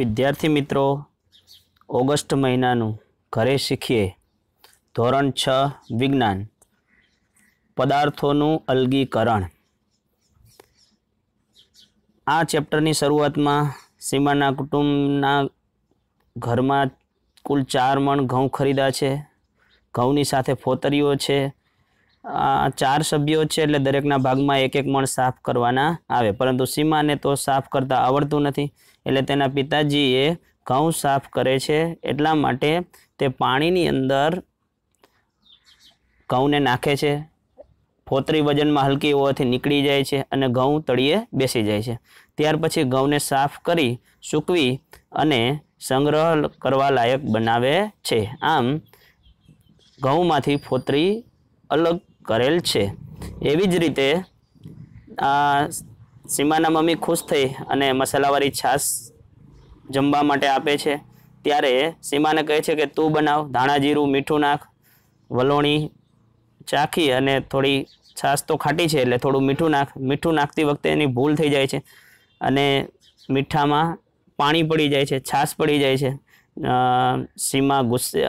વિદ્યાર્થી મિત્રો ઓગસ્ટ મહિનાનું ઘરે શીખીએ ધોરણ છ વિજ્ઞાન પદાર્થોનું અલગીકરણ આ ચેપ્ટરની શરૂઆતમાં સીમાના કુટુંબના ઘરમાં કુલ ચાર મણ ઘઉં ખરીદા છે ઘઉંની સાથે ફોતરીઓ છે ચાર સભ્યો છે એટલે દરેકના ભાગમાં એક એક મણ સાફ કરવાના આવે પરંતુ સીમાને તો સાફ કરતા આવડતું નથી એટલે તેના પિતાજીએ ઘઉં સાફ કરે છે એટલા માટે તે પાણીની અંદર ઘઉંને નાખે છે ફોતરી વજનમાં હલકી હોવાથી નીકળી જાય છે અને ઘઉં તળિયે બેસી જાય છે ત્યાર પછી ઘઉંને સાફ કરી સૂકવી અને સંગ્રહ કરવા લાયક બનાવે છે આમ ઘઉંમાંથી ફોતરી અલગ કરેલ છે એવી જ રીતે આ સીમાના મમ્મી ખુશ થઈ અને મસાલાવાળી છાશ જમવા માટે આપે છે ત્યારે સીમાને કહે છે કે તું બનાવ ધાણા જીરું મીઠું નાખ વલોણી ચાખી અને થોડી છાશ તો ખાટી છે એટલે થોડું મીઠું નાખ મીઠું નાખતી વખતે એની ભૂલ થઈ જાય છે અને મીઠામાં પાણી પડી જાય છે છાશ પડી જાય છે સીમા ગુસ્સે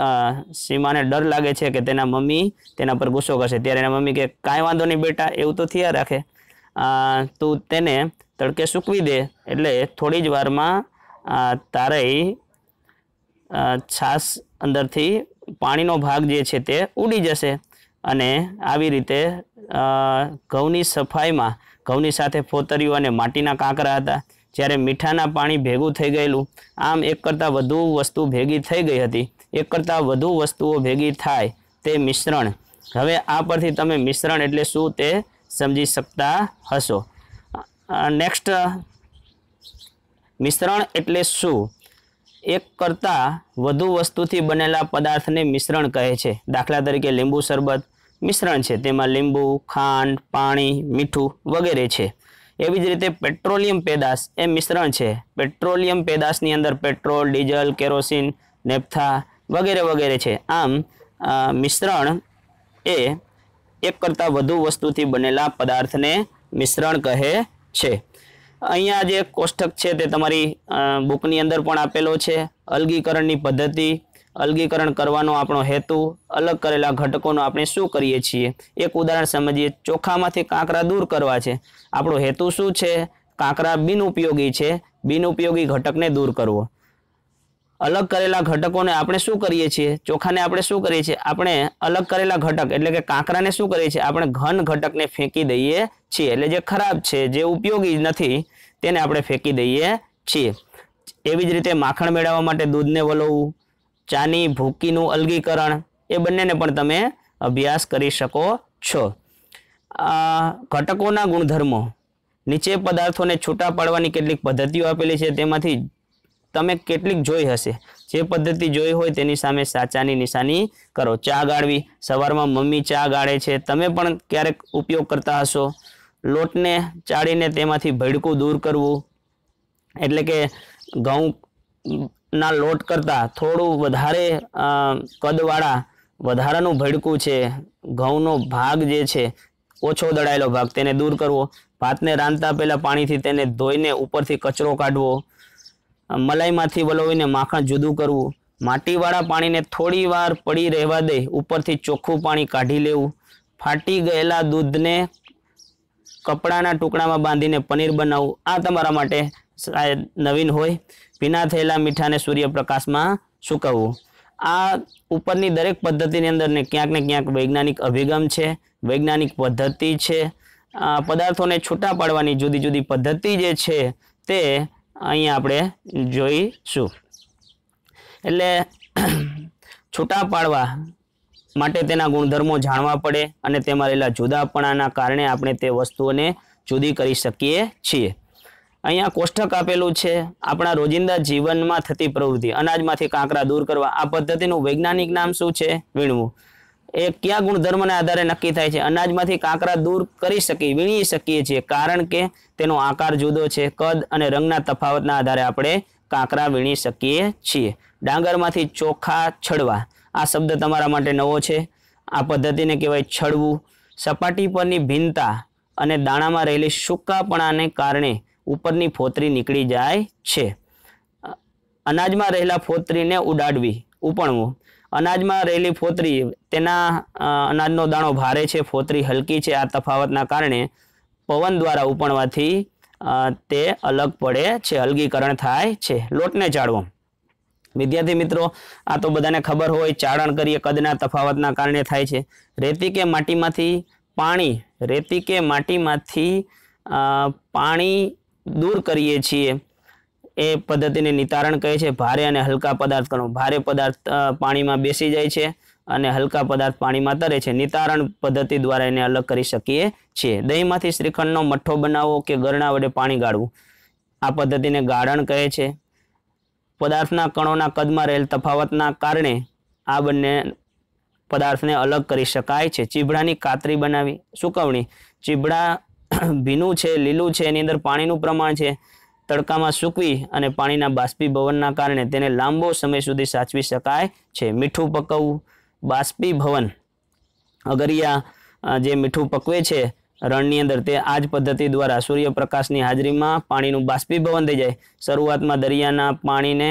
સીમાને ડર લાગે છે કે તેના મમ્મી તેના પર ગુસ્સો કરશે ત્યારે એના મમ્મી કે કાંઈ વાંધો નહીં બેટા એવું તો થયા રાખે તું તેને તડકે સૂકવી દે એટલે થોડી જ વારમાં તારે છાસ અંદરથી પાણીનો ભાગ જે છે તે ઉડી જશે અને આવી રીતે ઘઉંની સફાઈમાં ઘઉંની સાથે ફોતરીઓ અને માટીના કાંકરા હતા જ્યારે મીઠાના પાણી ભેગું થઈ ગયેલું આમ એક કરતાં વધુ વસ્તુ ભેગી થઈ ગઈ હતી એક કરતાં વધુ વસ્તુઓ ભેગી થાય તે મિશ્રણ હવે આ પરથી તમે મિશ્રણ એટલે શું તે સમજી શકતા હશો નેક્સ્ટ મિશ્રણ એટલે શું એક કરતાં વધુ વસ્તુથી બનેલા પદાર્થને મિશ્રણ કહે છે દાખલા તરીકે લીંબુ શરબત મિશ્રણ છે તેમાં લીંબુ ખાંડ પાણી મીઠું વગેરે છે એવી જ રીતે પેટ્રોલિયમ પેદાશ એ મિશ્રણ છે પેટ્રોલિયમ પેદાશની અંદર પેટ્રોલ ડીઝલ કેરોસીન નેપથા વગેરે વગેરે છે આમ મિશ્રણ એ એક કરતાં વધુ વસ્તુથી બનેલા પદાર્થને મિશ્રણ કહે છે અહીંયા જે કોષ્ટક છે તે તમારી બુકની અંદર પણ આપેલો છે અલગીકરણની પદ્ધતિ અલગીકરણ કરવાનો આપણો હેતુ અલગ કરેલા ઘટકોનો આપણે શું કરીએ છીએ એક ઉદાહરણ સમજીએ ચોખામાંથી કાંકરા દૂર કરવા છે આપણો હેતુ શું છે કાંકરા બિનઉપયોગી છે બિનઉપયોગી ઘટકને દૂર કરવો અલગ કરેલા ઘટકોને આપણે શું કરીએ છીએ ચોખાને આપણે શું કરીએ છીએ આપણે અલગ કરેલા ઘટક એટલે કે કાંકરાને શું કરીએ છીએ આપણે ઘન ઘટકને ફેંકી દઈએ છીએ એટલે જે ખરાબ છે જે ઉપયોગી નથી તેને આપણે ફેંકી દઈએ છીએ એવી જ રીતે માખણ મેળવવા માટે દૂધને વલોવવું ચાની ભૂકીનું અલગીકરણ એ બંનેને પણ તમે અભ્યાસ કરી શકો છો ઘટકોના ગુણધર્મો નીચે પદાર્થોને છૂટા પાડવાની કેટલીક પદ્ધતિઓ આપેલી છે તેમાંથી તમે કેટલીક જોઈ હશે જે પદ્ધતિ જોઈ હોય તેની સામે સાચાની નિશાની કરો ચા ગાળવી સવારમાં મમ્મી ચા ગાળે છે તમે પણ ક્યારેક ઉપયોગ કરતા હશો લોટને ચાળીને તેમાંથી ભડકું દૂર કરવું એટલે કે ઘઉં ના લોટ કરતાં થોડું વધારે કદવાળા વધારાનું ભડકું છે ઘઉંનો ભાગ જે છે ઓછો દળાયેલો ભાગ તેને દૂર કરવો ભાતને રાંધતા પહેલાં પાણીથી તેને ધોઈને ઉપરથી કચરો કાઢવો મલાઈમાંથી વલોવીને માખણ જુદું કરવું માટીવાળા પાણીને થોડી વાર પડી રહેવા દે ઉપરથી ચોખ્ખું પાણી કાઢી લેવું ફાટી ગયેલા દૂધને કપડાના ટુકડામાં બાંધીને પનીર બનાવવું આ તમારા માટે નવીન હોય ભીના થયેલા મીઠાને સૂર્યપ્રકાશમાં સૂકવવું આ ઉપરની દરેક પદ્ધતિની અંદર ને ક્યાંક ને ક્યાંક વૈજ્ઞાનિક અભિગમ છે વૈજ્ઞાનિક પદ્ધતિ છે પદાર્થોને છૂટા પાડવાની જુદી જુદી પદ્ધતિ જે છે તે અહીંયા આપણે જોઈશું એટલે છૂટા પાડવા માટે તેના ગુણધર્મો જાણવા પડે અને તેમાં રહેલા જુદાપણાના કારણે આપણે તે વસ્તુઓને જુદી કરી શકીએ છીએ અહીંયા કોષ્ટક આપેલું છે આપણા રોજિંદા જીવનમાં થતી પ્રવૃત્તિ અનાજમાંથી કાંકરા દૂર કરવા આ પદ્ધતિનું વૈજ્ઞાનિક નામ શું છે વીણવું એ કયા ગુણધર્મના આધારે નક્કી થાય છે અનાજમાંથી કાંકરા દૂર કરી શકી વીણી શકીએ છીએ કારણ કે તેનો આકાર જુદો છે કદ અને રંગના તફાવતના આધારે આપણે કાંકરા વીણી શકીએ છીએ ડાંગરમાંથી ચોખા છડવા આ શબ્દ તમારા માટે નવો છે આ પદ્ધતિને કહેવાય છડવું સપાટી પરની ભિન્નતા અને દાણામાં રહેલી સૂકાપણાને કારણે ઉપરની ફોતરી નીકળી જાય છે અનાજમાં રહેલા ફોતરીને ઉડાડવી ઉપણવું અનાજમાં રહેલી ફોતરી તેના અનાજનો દાણો ભારે છે ફોતરી હલકી છે આ તફાવતના કારણે પવન દ્વારા ઉપણવાથી તે અલગ પડે છે અલગીકરણ થાય છે લોટને ચાળવો વિદ્યાર્થી મિત્રો આ તો બધાને ખબર હોય ચાળણ કરીએ કદના તફાવતના કારણે થાય છે રેતી કે માટીમાંથી પાણી રેતી કે માટીમાંથી પાણી દૂર કરીએ છીએ એ પદ્ધતિને નિતારણ કહે છે ભારે અને હલકા પદાર્થ કણો ભારે પદાર્થ પાણીમાં બેસી જાય છે અને હલકા પદાર્થ પાણીમાં તરે છે નિતારણ પદ્ધતિ દ્વારા એને અલગ કરી શકીએ છીએ દહીંમાંથી શ્રીખંડનો મઠ્ઠો બનાવવો કે ગરણા વડે પાણી ગાળવું આ પદ્ધતિને ગાળણ કહે છે પદાર્થના કણોના કદમાં રહેલ તફાવતના કારણે આ બંને પદાર્થને અલગ કરી શકાય છે ચીબડાની કાતરી બનાવી સુકવણી ચીબડા ભીનું છે લીલું છે એની અંદર પાણીનું પ્રમાણ છે તડકામાં સૂકવી અને પાણીના બાષ્પીભવનના કારણે તેને લાંબો સમય સુધી સાચવી શકાય છે મીઠું પકવવું બાષ્પીભવન અગરિયા જે મીઠું પકવે છે રણની અંદર તે આ જ પદ્ધતિ દ્વારા સૂર્યપ્રકાશની હાજરીમાં પાણીનું બાષ્પીભવન થઈ જાય શરૂઆતમાં દરિયાના પાણીને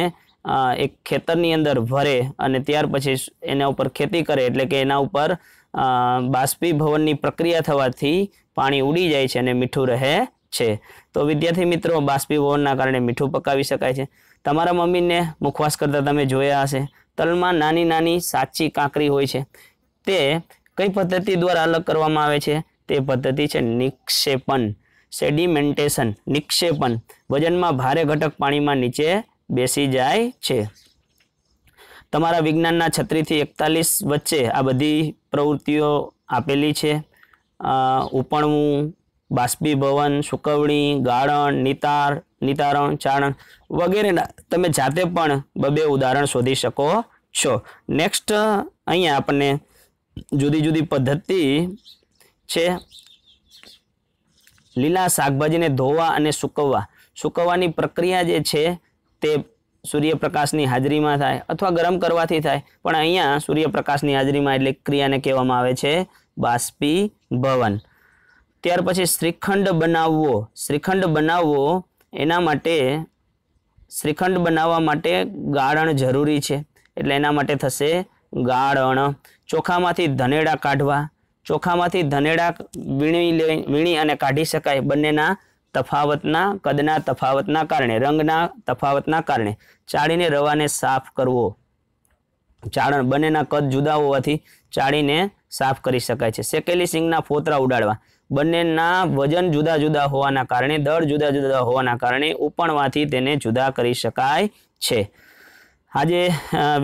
એક ખેતરની અંદર ભરે અને ત્યાર પછી એના ઉપર ખેતી કરે એટલે કે એના ઉપર બાષ્પીભવનની પ્રક્રિયા થવાથી પાણી ઉડી જાય છે અને મીઠું રહે છે તો વિદ્યાર્થી મિત્રો બાષ્પીભવનના કારણે મીઠું પકાવી શકાય છે તમારા મમ્મીને મુખવાસ કરતાં તમે જોયા હશે તલમાં નાની નાની સાચી કાંકરી હોય છે તે કઈ પદ્ધતિ દ્વારા અલગ કરવામાં આવે છે તે પદ્ધતિ છે નિક્ષેપન સેડિમેન્ટેશન નિક્ષેપન વજનમાં ભારે ઘટક પાણીમાં નીચે બેસી જાય છે તમારા વિજ્ઞાનના છત્રીથી એકતાલીસ વચ્ચે આ બધી પ્રવૃત્તિઓ આપેલી છે ઉપણવું બાષ્પીભવન સુકવણી ગાળણ નિતાર નિતારણ ચારણ વગેરેના તમે જાતે પણ બબે ઉદાહરણ શોધી શકો છો નેક્સ્ટ અહીંયા આપણને જુદી જુદી પદ્ધતિ છે લીલા શાકભાજીને ધોવા અને સૂકવવા સૂકવવાની પ્રક્રિયા જે છે તે સૂર્યપ્રકાશની હાજરીમાં થાય અથવા ગરમ કરવાથી થાય પણ અહીંયા સૂર્યપ્રકાશની હાજરીમાં એટલે ક્રિયાને કહેવામાં આવે છે બાષ્પીભવન ત્યાર પછી શ્રીખંડ બનાવવો શ્રીખંડ બનાવવો એના માટે શ્રીખંડ બનાવવા માટે ગાળણ જરૂરી છે એટલે એના માટે થશે ગાળણ ચોખામાંથી ધનેડા કાઢવા ચોખામાંથી ધનેડા વીણી લે વીણી અને કાઢી શકાય બંનેના તફાવતના કદના તફાવતના કારણે રંગના તફાવતના કારણે ચાળીને રવાને સાફ કરવો ચાળણ બંનેના કદ જુદા હોવાથી ચાળીને સાફ કરી શકાય છે શેકેલી સિંગના ફોતરા ઉડાડવા બંનેના વજન જુદા જુદા હોવાના કારણે દળ જુદા જુદા હોવાના કારણે ઉપણવાથી તેને જુદા કરી શકાય છે આજે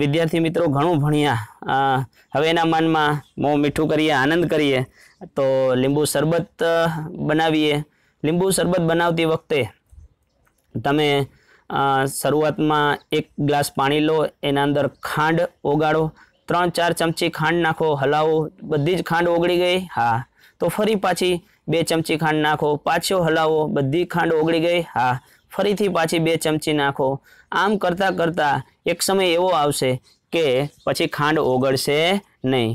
વિદ્યાર્થી મિત્રો ઘણું ભણ્યા હવે એના માનમાં મો મીઠું કરીએ આનંદ કરીએ તો લીંબુ શરબત બનાવીએ લીંબુ શરબત બનાવતી વખતે તમે શરૂઆતમાં એક ગ્લાસ પાણી લો એના અંદર ખાંડ ઓગાળો ત્રણ ચાર ચમચી ખાંડ નાખો હલાવો બધી જ ખાંડ ઓગળી ગઈ હા તો ફરી પાછી બે ચમચી ખાંડ નાખો પાછો હલાવો બધી ખાંડ ઓગળી ગઈ હા ફરીથી પાછી બે ચમચી નાખો આમ કરતાં કરતાં એક સમય એવો આવશે કે પછી ખાંડ ઓગળશે નહીં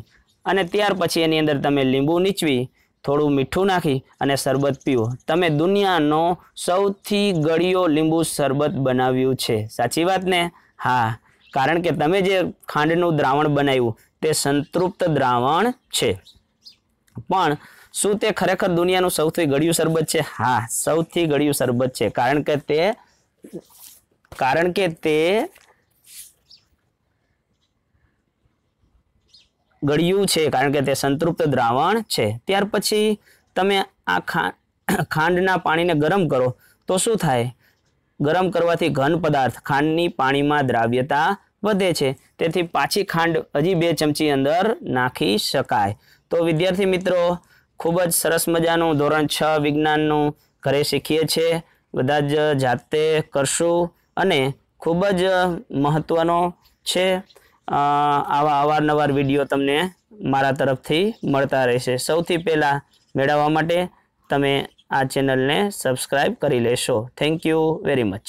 અને ત્યાર પછી એની અંદર તમે લીંબુ નીચવી થોડું મીઠું નાખી અને શરબત પીવો તમે દુનિયાનો સૌથી ગળિયો લીંબુ શરબત બનાવ્યું છે સાચી વાત ને હા કારણ કે તમે જે ખાંડનું દ્રાવણ બનાવ્યું તે સંતૃપ્ત દ્રાવણ છે પણ શું તે ખરેખર દુનિયાનું સૌથી ગળ્યું શરબત છે હા સૌથી ગળ્યું શરબત છે કારણ કે તે કારણ કે તે ગળ્યું છે કારણ કે તે સંતૃપ્ત દ્રાવણ છે ત્યાર પછી તમે આ ખાંડના પાણીને ગરમ કરો તો શું થાય ગરમ કરવાથી ઘન પદાર્થ ખાંડની પાણીમાં દ્રાવ્યતા વધે છે તેથી પાછી ખાંડ હજી બે ચમચી અંદર નાખી શકાય તો વિદ્યાર્થી મિત્રો ખૂબ જ સરસ મજાનું ધોરણ છ વિજ્ઞાનનું ઘરે શીખીએ છીએ બધા જ જાતે કરશું અને ખૂબ જ મહત્ત્વનો છે આવા અવારનવાર વિડીયો તમને મારા તરફથી મળતા રહેશે સૌથી પહેલાં મેળવવા માટે તમે આ ચેનલને સબસ્ક્રાઈબ કરી લેશો થેન્ક યુ વેરી મચ